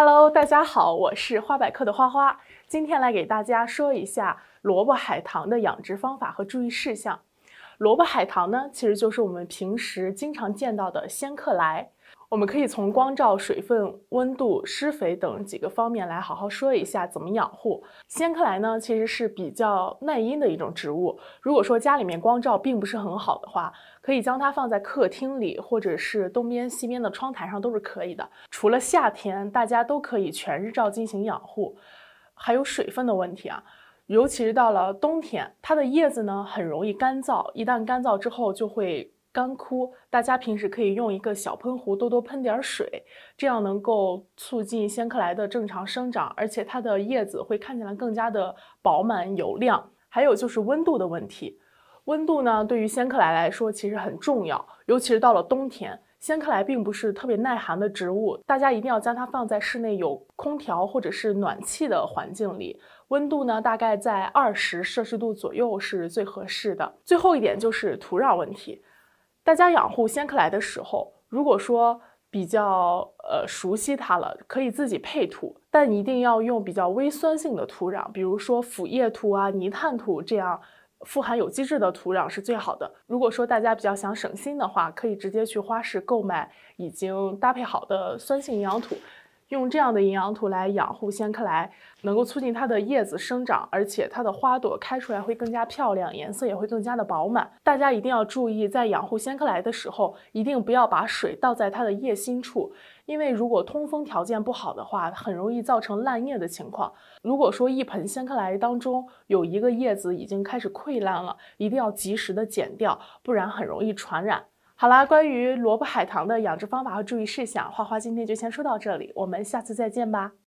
Hello，大家好，我是花百科的花花，今天来给大家说一下萝卜海棠的养殖方法和注意事项。萝卜海棠呢，其实就是我们平时经常见到的仙客来。我们可以从光照、水分、温度、施肥等几个方面来好好说一下怎么养护仙客来呢？其实是比较耐阴的一种植物。如果说家里面光照并不是很好的话，可以将它放在客厅里，或者是东边、西边的窗台上都是可以的。除了夏天，大家都可以全日照进行养护。还有水分的问题啊。尤其是到了冬天，它的叶子呢很容易干燥，一旦干燥之后就会干枯。大家平时可以用一个小喷壶多多喷点水，这样能够促进仙客来的正常生长，而且它的叶子会看起来更加的饱满油亮。还有就是温度的问题，温度呢对于仙客来来说其实很重要，尤其是到了冬天。仙客来并不是特别耐寒的植物，大家一定要将它放在室内有空调或者是暖气的环境里，温度呢大概在二十摄氏度左右是最合适的。最后一点就是土壤问题，大家养护仙客来的时候，如果说比较呃熟悉它了，可以自己配土，但一定要用比较微酸性的土壤，比如说腐叶土啊、泥炭土这样。富含有机质的土壤是最好的。如果说大家比较想省心的话，可以直接去花市购买已经搭配好的酸性营养土。用这样的营养土来养护仙客来，能够促进它的叶子生长，而且它的花朵开出来会更加漂亮，颜色也会更加的饱满。大家一定要注意，在养护仙客来的时候，一定不要把水倒在它的叶心处，因为如果通风条件不好的话，很容易造成烂叶的情况。如果说一盆仙客来当中有一个叶子已经开始溃烂了，一定要及时的剪掉，不然很容易传染。好啦，关于萝卜海棠的养殖方法和注意事项，花花今天就先说到这里，我们下次再见吧。